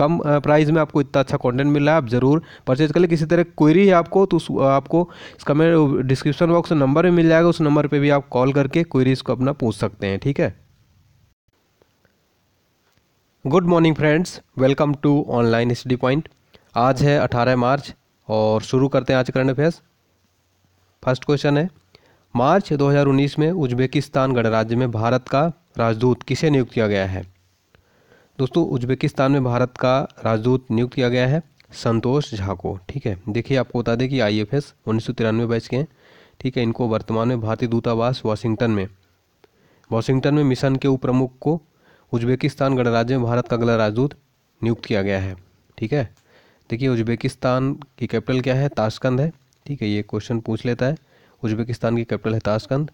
कम price में आपको इतना अच्छा कंटेंट मिल रहा है आप ज़रूर परचेज कर ले किसी तरह क्वेरी है आपको तो आपको इसका मेरे डिस्क्रिप्शन बॉक्स नंबर भी मिल जाएगा उस नंबर पर भी आप कॉल करके क्वेरीज़ को अपना पूछ सकते हैं ठीक है good morning friends welcome to online study point आज है 18 मार्च और शुरू करते हैं आज करंट अफेयर्स फर्स्ट क्वेश्चन है मार्च 2019 में उज्बेकिस्तान गणराज्य में भारत का राजदूत किसे नियुक्त किया गया है दोस्तों उज्बेकिस्तान में भारत का राजदूत नियुक्त किया गया है संतोष झा को ठीक है देखिए आपको बता दें कि आई एफ एस उन्नीस सौ तिरानवे बैच के हैं ठीक है इनको वर्तमान में भारतीय दूतावास वाशिंगटन में वाशिंगटन में मिशन के उप प्रमुख को उज्बेकिस्तान गणराज्य में भारत का अगला राजदूत नियुक्त किया गया है ठीक है देखिए उज्बेकिस्तान की कैपिटल क्या है ताशकंद है ठीक है ये क्वेश्चन पूछ लेता है उज्बेकिस्तान की कैपिटल है ताशकंद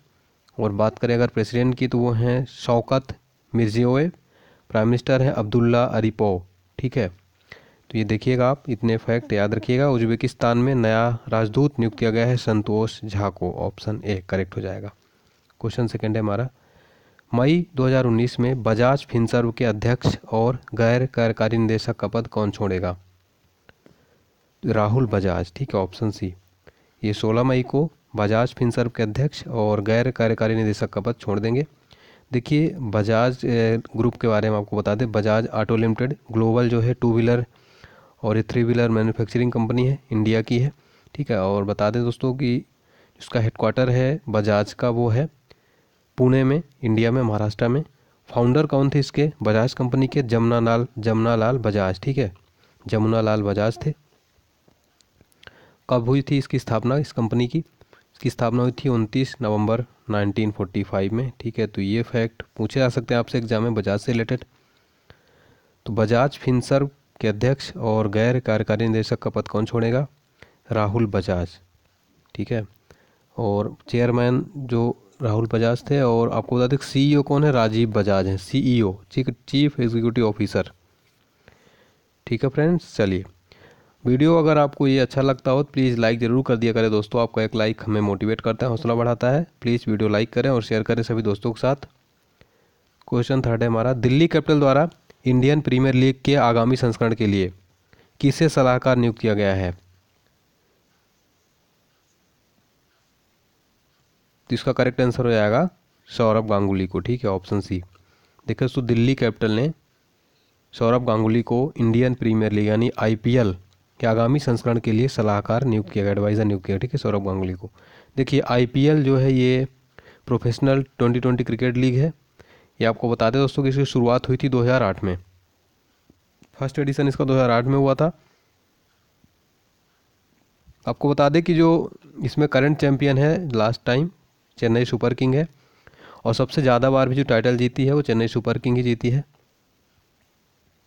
और बात करें अगर प्रेसिडेंट की तो वो हैं शौकत मिर्जियोएव प्राइम मिनिस्टर हैं अब्दुल्ला अरिपो ठीक है तो ये देखिएगा आप इतने फैक्ट याद रखिएगा उज्बेकिस्तान में नया राजदूत नियुक्त किया गया है संतोष झा को ऑप्शन ए करेक्ट हो जाएगा क्वेश्चन सेकंड है हमारा मई 2019 में बजाज फिनसर्व के अध्यक्ष और गैर कार्यकारी निदेशक का पद कौन छोड़ेगा राहुल बजाज ठीक है ऑप्शन सी ये 16 मई को बजाज फिनसर्व के अध्यक्ष और गैर कार्यकारी निदेशक का पद छोड़ देंगे देखिए बजाज ग्रुप के बारे में आपको बता दें बजाज ऑटो लिमिटेड ग्लोबल जो है टू व्हीलर और ये थ्री व्हीलर मैन्युफैक्चरिंग कंपनी है इंडिया की है ठीक है और बता दें दोस्तों कि इसका हेडक्वार्टर है बजाज का वो है पुणे में इंडिया में महाराष्ट्र में फाउंडर कौन थे इसके बजाज कंपनी के जमुना लाल जमुना लाल बजाज ठीक है जमुना लाल बजाज थे कब हुई थी इसकी स्थापना इस कंपनी की इसकी स्थापना हुई थी उनतीस नवंबर 1945 में ठीक है तो ये फैक्ट पूछे जा सकते हैं आपसे एग्जाम में बजाज से रिलेटेड तो बजाज फिनसर्व के अध्यक्ष और गैर कार्यकारी निदेशक का पद कौन छोड़ेगा राहुल बजाज ठीक है और चेयरमैन जो राहुल बजाज थे और आपको बता दें सी e कौन है राजीव बजाज हैं C e CEO chief executive officer ठीक है फ्रेंड्स चलिए वीडियो अगर आपको ये अच्छा लगता हो तो प्लीज़ लाइक ज़रूर कर दिया करें दोस्तों आपका एक लाइक हमें मोटिवेट करता है हौसला बढ़ाता है प्लीज़ वीडियो लाइक करें और शेयर करें सभी दोस्तों के साथ क्वेश्चन थर्ड है हमारा दिल्ली कैपिटल द्वारा इंडियन प्रीमियर लीग के आगामी संस्करण के लिए किसे सलाहकार नियुक्त किया गया है तो इसका करेक्ट आंसर हो जाएगा सौरभ गांगुली को ठीक है ऑप्शन सी देखिए दोस्तों दिल्ली कैपिटल ने सौरभ गांगुली को इंडियन प्रीमियर लीग यानी आईपीएल कि आगामी संस्करण के लिए सलाहकार नियुक्त किया गया एडवाइज़र नियुक्त किया ठीक है सौरभ गांगुली को देखिए आई जो है ये professional twenty twenty cricket league है ये आपको बता दें दोस्तों कि इसकी शुरुआत हुई थी 2008 में फर्स्ट एडिशन इसका 2008 में हुआ था आपको बता दें कि जो इसमें करंट चैम्पियन है last time Chennai super king है और सबसे ज़्यादा बार भी जो टाइटल जीती है वो चेन्नई सुपर किंग ही जीती है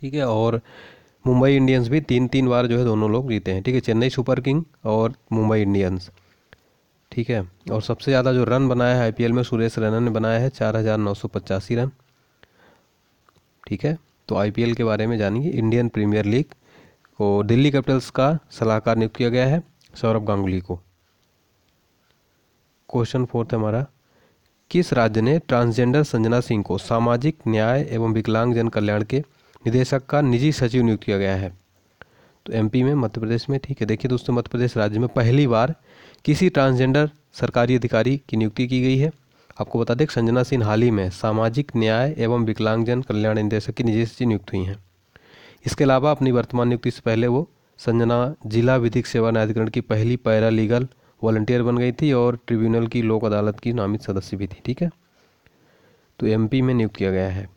ठीक है और मुंबई इंडियंस भी तीन तीन बार जो है दोनों लोग जीते हैं ठीक है चेन्नई सुपर किंग और मुंबई इंडियंस ठीक है और सबसे ज़्यादा जो रन बनाया है आई में सुरेश रैना ने बनाया है चार हज़ार नौ सौ पचासी रन ठीक है तो आई के बारे में जानिए इंडियन प्रीमियर लीग को दिल्ली कैपिटल्स का सलाहकार नियुक्त किया गया है सौरभ गांगुली को क्वेश्चन फोर्थ हमारा किस राज्य ने ट्रांसजेंडर संजना सिंह को सामाजिक न्याय एवं विकलांग जन कल्याण के निदेशक का निजी सचिव नियुक्त किया गया है तो एमपी में मध्य प्रदेश में ठीक है देखिए दोस्तों मध्य प्रदेश राज्य में पहली बार किसी ट्रांसजेंडर सरकारी अधिकारी की नियुक्ति की गई है आपको बता दें संजना सिंह हाल ही में सामाजिक न्याय एवं विकलांगजन कल्याण निदेशक की निजी सचिव नियुक्त हुई हैं इसके अलावा अपनी वर्तमान नियुक्ति से पहले वो संजना जिला विधिक सेवा न्यायाधिकरण की पहली पैरा लीगल वॉलंटियर बन गई थी और ट्रिब्यूनल की लोक अदालत की नामित सदस्य भी थी ठीक है तो एमपी में नियुक्त किया गया है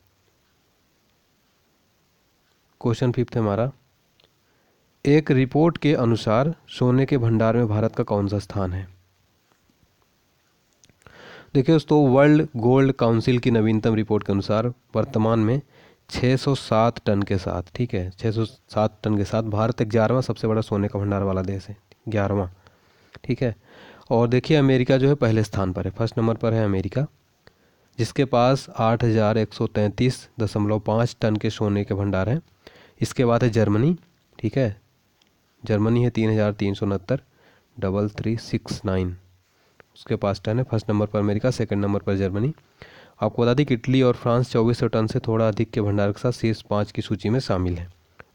क्वेश्चन फिफ्थ हमारा एक रिपोर्ट के अनुसार सोने के भंडार में भारत का कौन सा स्थान है देखिए दोस्तों वर्ल्ड गोल्ड काउंसिल की नवीनतम रिपोर्ट के अनुसार वर्तमान में 607 टन के साथ ठीक है 607 टन के साथ भारत ग्यारहवा सबसे बड़ा सोने का भंडार वाला देश है ग्यारहवा ठीक है और देखिए अमेरिका जो है पहले स्थान पर है फर्स्ट नंबर पर है अमेरिका जिसके पास आठ हज़ार एक सौ तैंतीस दशमलव पाँच टन के सोने के भंडार हैं इसके बाद है जर्मनी ठीक है जर्मनी है तीन हज़ार तीन सौ उनहत्तर डबल थ्री सिक्स नाइन उसके पास टन है फर्स्ट नंबर पर अमेरिका सेकंड नंबर पर जर्मनी आपको बता दें कि इटली और फ्रांस चौबीस सौ टन से थोड़ा अधिक के भंडार के साथ शीर्ष पाँच की सूची में शामिल है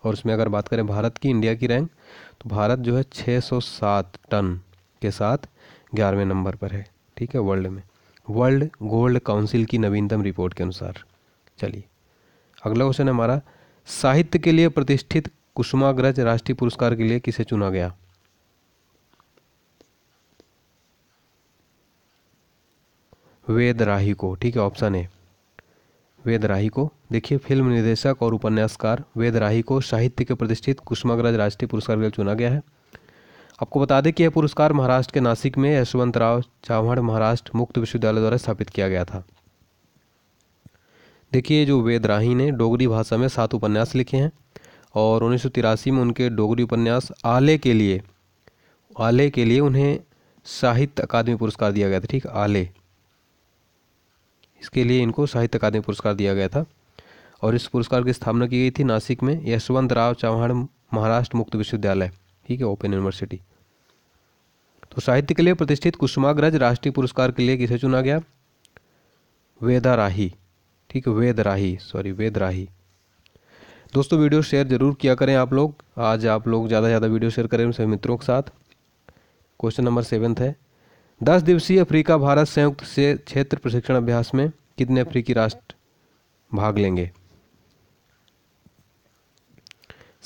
और उसमें अगर बात करें भारत की इंडिया की रैंक तो भारत जो है छः सौ सात टन के साथ ग्यारहवें नंबर पर है ठीक है वर्ल्ड में वर्ल्ड गोल्ड काउंसिल की नवीनतम रिपोर्ट के अनुसार चलिए अगला क्वेश्चन है हमारा साहित्य के लिए प्रतिष्ठित कुसुमाग्रज राष्ट्रीय पुरस्कार के लिए किसे चुना गया वेद राही को ठीक है ऑप्शन ए वेद राही को देखिए फिल्म निर्देशक और उपन्यासकार वेद राही को साहित्य के प्रतिष्ठित कुसुमाग्रज राष्ट्रीय पुरस्कार के लिए चुना गया है आपको बता दें कि यह पुरस्कार महाराष्ट्र के नासिक में यशवंतराव चौहान महाराष्ट्र मुक्त विश्वविद्यालय द्वारा स्थापित किया गया था देखिए जो वेद राही ने डोगरी भाषा में सात उपन्यास लिखे हैं और उन्नीस में उनके डोगरी उपन्यास आले के लिए आले के लिए उन्हें साहित्य अकादमी पुरस्कार दिया गया था ठीक आले इसके लिए इनको साहित्य अकादमी पुरस्कार दिया गया था और इस पुरस्कार की स्थापना की गई थी नासिक में यशवंत राव चौहान महाराष्ट्र मुक्त विश्वविद्यालय ठीक है ओपन यूनिवर्सिटी तो साहित्य के लिए प्रतिष्ठित कुसुमाग्रज राष्ट्रीय पुरस्कार के लिए किसे चुना गया वेदाराही ठीक है वेदराही सॉरी वेदराही दोस्तों वीडियो शेयर ज़रूर किया करें आप लोग आज आप लोग ज़्यादा से ज़्यादा वीडियो शेयर करें सभी मित्रों के साथ क्वेश्चन नंबर सेवन्थ है दस दिवसीय अफ्रीका भारत संयुक्त से क्षेत्र प्रशिक्षण अभ्यास में कितने अफ्रीकी राष्ट्र भाग लेंगे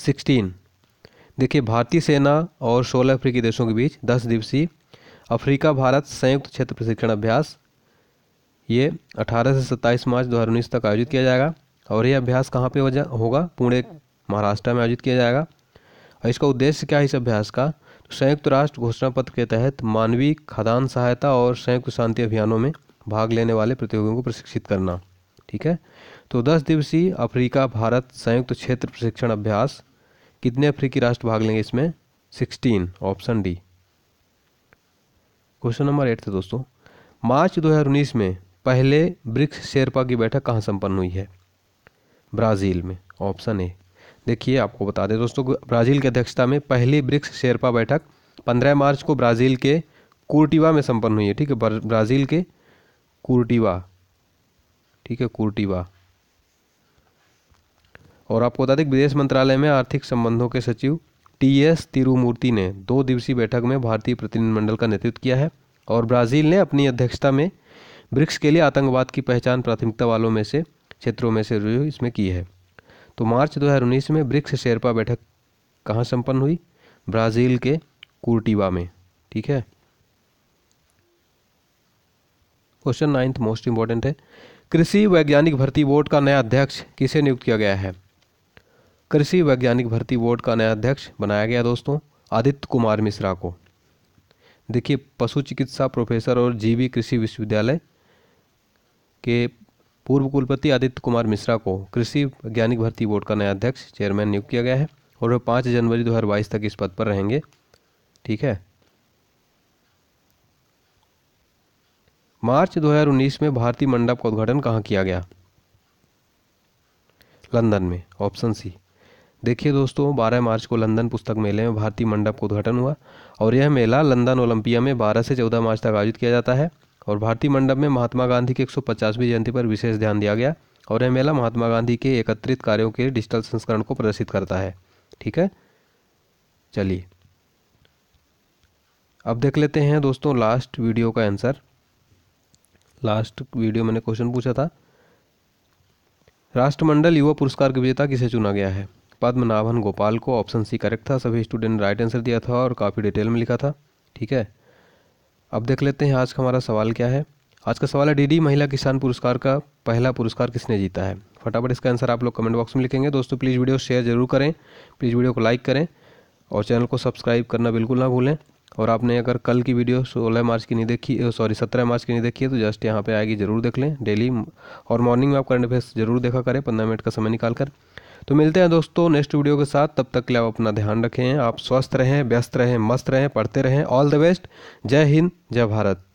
सिक्सटीन देखिए भारतीय सेना और सोलह अफ्रीकी देशों के बीच दस दिवसीय अफ्रीका भारत संयुक्त क्षेत्र प्रशिक्षण अभ्यास ये 18 से 27 मार्च 2019 तक आयोजित किया जाएगा और ये अभ्यास कहाँ पे होगा पुणे महाराष्ट्र में आयोजित किया जाएगा और इसका उद्देश्य क्या है इस अभ्यास का तो संयुक्त राष्ट्र घोषणा पत्र के तहत मानवीय खदान सहायता और संयुक्त शांति अभियानों में भाग लेने वाले प्रतियोगियों को प्रशिक्षित करना ठीक है तो दस दिवसीय अफ्रीका भारत संयुक्त क्षेत्र प्रशिक्षण अभ्यास कितने अफ्रीकी राष्ट्र भाग लेंगे इसमें sixteen option D question number eight थे दोस्तों मार्च 2019 में पहले ब्रिक्स शेरपा की बैठक कहाँ संपन्न हुई है ब्राज़ील में ऑप्शन ए देखिए आपको बता दें दोस्तों ब्राज़ील की अध्यक्षता में पहली ब्रिक्स शेरपा बैठक 15 मार्च को ब्राज़ील के कुर्टिवा में संपन्न हुई है ठीक है ब्राज़ील के कुर्टिवा ठीक है कुर्टिवा और आपको बता दें विदेश मंत्रालय में आर्थिक संबंधों के सचिव टी एस तिरुमूर्ति ने दो दिवसीय बैठक में भारतीय प्रतिनिधिमंडल का नेतृत्व किया है और ब्राज़ील ने अपनी अध्यक्षता में ब्रिक्स के लिए आतंकवाद की पहचान प्राथमिकता वालों में से क्षेत्रों में से जो इसमें की है तो मार्च 2019 में ब्रिक्स शेरपा बैठक कहाँ संपन्न हुई ब्राज़ील के कुर्टिवा में ठीक है क्वेश्चन नाइन्थ मोस्ट इम्पॉर्टेंट है कृषि वैज्ञानिक भर्ती बोर्ड का नया अध्यक्ष किसे नियुक्त किया गया है कृषि वैज्ञानिक भर्ती बोर्ड का नया अध्यक्ष बनाया गया दोस्तों आदित्य कुमार मिश्रा को देखिए पशु चिकित्सा प्रोफेसर और जीवी कृषि विश्वविद्यालय के पूर्व कुलपति आदित्य कुमार मिश्रा को कृषि वैज्ञानिक भर्ती बोर्ड का नया अध्यक्ष चेयरमैन नियुक्त किया गया है और वह पाँच जनवरी दो तक इस पद पर रहेंगे ठीक है मार्च 2019 में भारतीय मंडप का उद्घाटन कहाँ किया गया लंदन में ऑप्शन सी देखिए दोस्तों 12 मार्च को लंदन पुस्तक मेले में भारतीय मंडप का उद्घाटन हुआ और यह मेला लंदन ओलंपिया में 12 से 14 मार्च तक आयोजित किया जाता है और भारतीय मंडप में महात्मा गांधी की एक जयंती पर विशेष ध्यान दिया गया और यह मेला महात्मा गांधी के एकत्रित कार्यों के डिजिटल संस्करण को प्रदर्शित करता है ठीक है चलिए अब देख लेते हैं दोस्तों लास्ट वीडियो का आंसर लास्ट वीडियो मैंने क्वेश्चन पूछा था राष्ट्रमंडल युवा पुरस्कार के विजेता किसे चुना गया है पद्मनाभन गोपाल को ऑप्शन सी करेक्ट था सभी स्टूडेंट राइट आंसर दिया था और काफ़ी डिटेल में लिखा था ठीक है अब देख लेते हैं आज का हमारा सवाल क्या है आज का सवाल है डीडी महिला किसान पुरस्कार का पहला पुरस्कार किसने जीता है फटाफट इसका आंसर आप लोग कमेंट बॉक्स में लिखेंगे दोस्तों प्लीज़ वीडियो शेयर जरूर करें प्लीज़ वीडियो को लाइक करें और चैनल को सब्सक्राइब करना बिल्कुल ना भूलें और आपने अगर कल की वीडियो सोलह मार्च की नहीं देखी सॉरी सत्रह मार्च की नहीं देखी है तो जस्ट यहाँ पे आएगी ज़रूर देख लें डेली और मॉर्निंग में आप करंट अफेयर्स जरूर देखा करें पंद्रह मिनट का समय निकाल कर तो मिलते हैं दोस्तों नेक्स्ट वीडियो के साथ तब तक के लिए आप अपना ध्यान रखें आप स्वस्थ रहें व्यस्त रहें मस्त रहें पढ़ते रहें ऑल द बेस्ट जय हिंद जय भारत